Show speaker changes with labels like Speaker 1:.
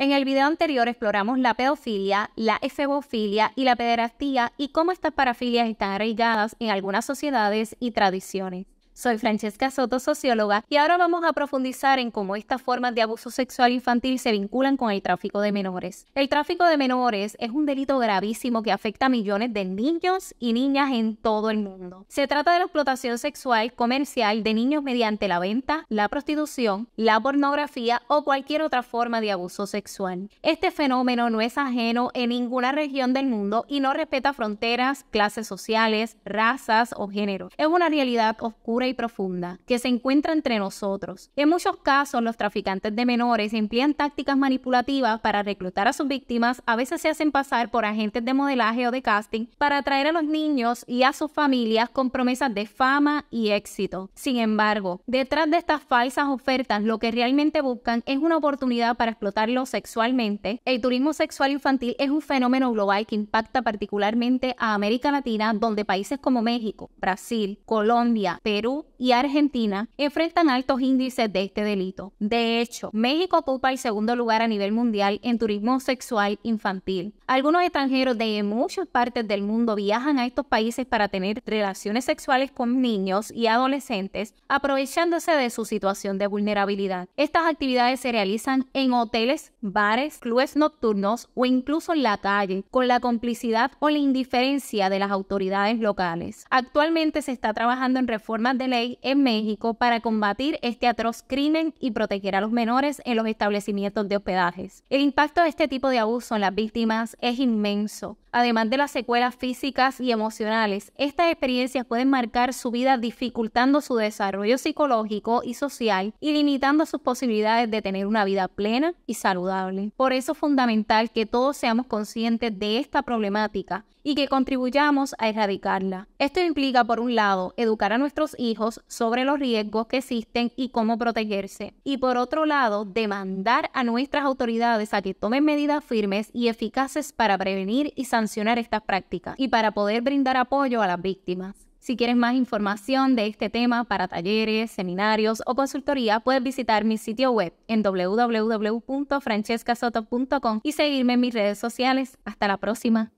Speaker 1: En el video anterior exploramos la pedofilia, la efebofilia y la pederastía y cómo estas parafilias están arraigadas en algunas sociedades y tradiciones. Soy Francesca Soto, socióloga, y ahora vamos a profundizar en cómo estas formas de abuso sexual infantil se vinculan con el tráfico de menores. El tráfico de menores es un delito gravísimo que afecta a millones de niños y niñas en todo el mundo. Se trata de la explotación sexual comercial de niños mediante la venta, la prostitución, la pornografía o cualquier otra forma de abuso sexual. Este fenómeno no es ajeno en ninguna región del mundo y no respeta fronteras, clases sociales, razas o géneros. Es una realidad oscura profunda que se encuentra entre nosotros. En muchos casos, los traficantes de menores emplean tácticas manipulativas para reclutar a sus víctimas, a veces se hacen pasar por agentes de modelaje o de casting para atraer a los niños y a sus familias con promesas de fama y éxito. Sin embargo, detrás de estas falsas ofertas, lo que realmente buscan es una oportunidad para explotarlo sexualmente. El turismo sexual infantil es un fenómeno global que impacta particularmente a América Latina, donde países como México, Brasil, Colombia, Perú, y Argentina enfrentan altos índices de este delito. De hecho, México ocupa el segundo lugar a nivel mundial en turismo sexual infantil. Algunos extranjeros de muchas partes del mundo viajan a estos países para tener relaciones sexuales con niños y adolescentes, aprovechándose de su situación de vulnerabilidad. Estas actividades se realizan en hoteles, bares, clubes nocturnos o incluso en la calle, con la complicidad o la indiferencia de las autoridades locales. Actualmente se está trabajando en reformas ley en México para combatir este atroz crimen y proteger a los menores en los establecimientos de hospedajes. El impacto de este tipo de abuso en las víctimas es inmenso. Además de las secuelas físicas y emocionales, estas experiencias pueden marcar su vida dificultando su desarrollo psicológico y social y limitando sus posibilidades de tener una vida plena y saludable. Por eso es fundamental que todos seamos conscientes de esta problemática y que contribuyamos a erradicarla. Esto implica, por un lado, educar a nuestros hijos sobre los riesgos que existen y cómo protegerse. Y por otro lado, demandar a nuestras autoridades a que tomen medidas firmes y eficaces para prevenir y sancionar estas prácticas y para poder brindar apoyo a las víctimas. Si quieres más información de este tema para talleres, seminarios o consultoría, puedes visitar mi sitio web en www.francescasoto.com y seguirme en mis redes sociales. Hasta la próxima.